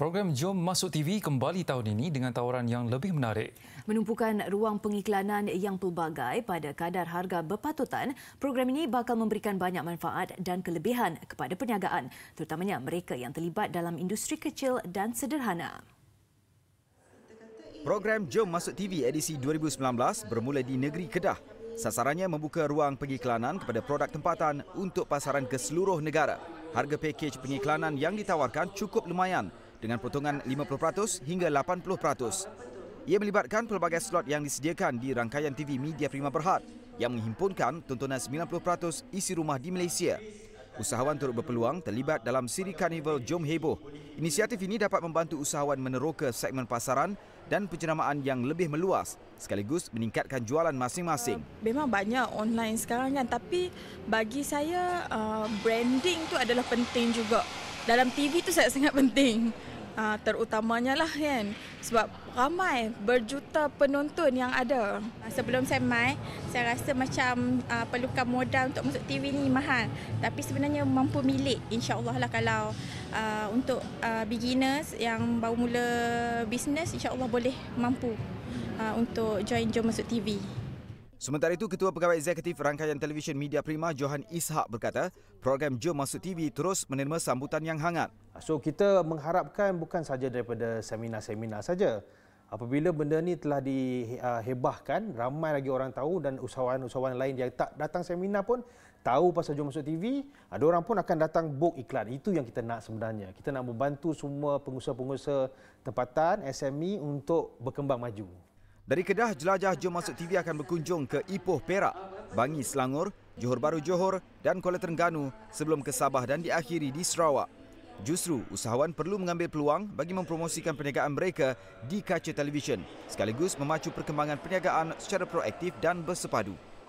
Program Jom Masuk TV kembali tahun ini dengan tawaran yang lebih menarik. Menumpukan ruang pengiklanan yang pelbagai pada kadar harga berpatutan, program ini bakal memberikan banyak manfaat dan kelebihan kepada perniagaan, terutamanya mereka yang terlibat dalam industri kecil dan sederhana. Program Jom Masuk TV edisi 2019 bermula di negeri Kedah. Sasarannya membuka ruang pengiklanan kepada produk tempatan untuk pasaran ke seluruh negara. Harga pakej pengiklanan yang ditawarkan cukup lumayan dengan potongan 50% hingga 80%. Ia melibatkan pelbagai slot yang disediakan di rangkaian TV Media Prima Berhad yang menghimpunkan tontonan 90% isi rumah di Malaysia. Usahawan turut berpeluang terlibat dalam siri karnival Jom Heboh. Inisiatif ini dapat membantu usahawan meneroka segmen pasaran dan penjenamaan yang lebih meluas sekaligus meningkatkan jualan masing-masing. Uh, memang banyak online sekarang kan tapi bagi saya uh, branding tu adalah penting juga dalam TV tu sangat-sangat penting. Uh, terutamanya lah kan sebab ramai berjuta penonton yang ada. Ah, sebelum saya mai, saya rasa macam uh, perlukan modal untuk masuk TV ni mahal. Tapi sebenarnya mampu milik insya-Allah lah kalau uh, untuk uh, beginners yang baru mula bisnes insya-Allah boleh mampu uh, untuk join join masuk TV. Sementara itu, Ketua Pegawai Eksekutif Rangkaian Televisyen Media Prima Johan Ishak berkata, program Jom Masuk TV terus menerima sambutan yang hangat. So kita mengharapkan bukan saja daripada seminar-seminar saja. Apabila benda ni telah dihebahkan, ah, ramai lagi orang tahu dan usahawan-usahawan lain yang tak datang seminar pun tahu pasal Jom Masuk TV, ada orang pun akan datang book iklan. Itu yang kita nak sebenarnya. Kita nak membantu semua pengusaha-pengusaha tempatan, SME untuk berkembang maju. Dari Kedah, jelajah Jom Masuk TV akan berkunjung ke Ipoh Perak, Bangi Selangor, Johor Baru Johor dan Kuala Terengganu sebelum ke Sabah dan diakhiri di Sarawak. Justru, usahawan perlu mengambil peluang bagi mempromosikan perniagaan mereka di kaca televisyen sekaligus memacu perkembangan perniagaan secara proaktif dan bersepadu.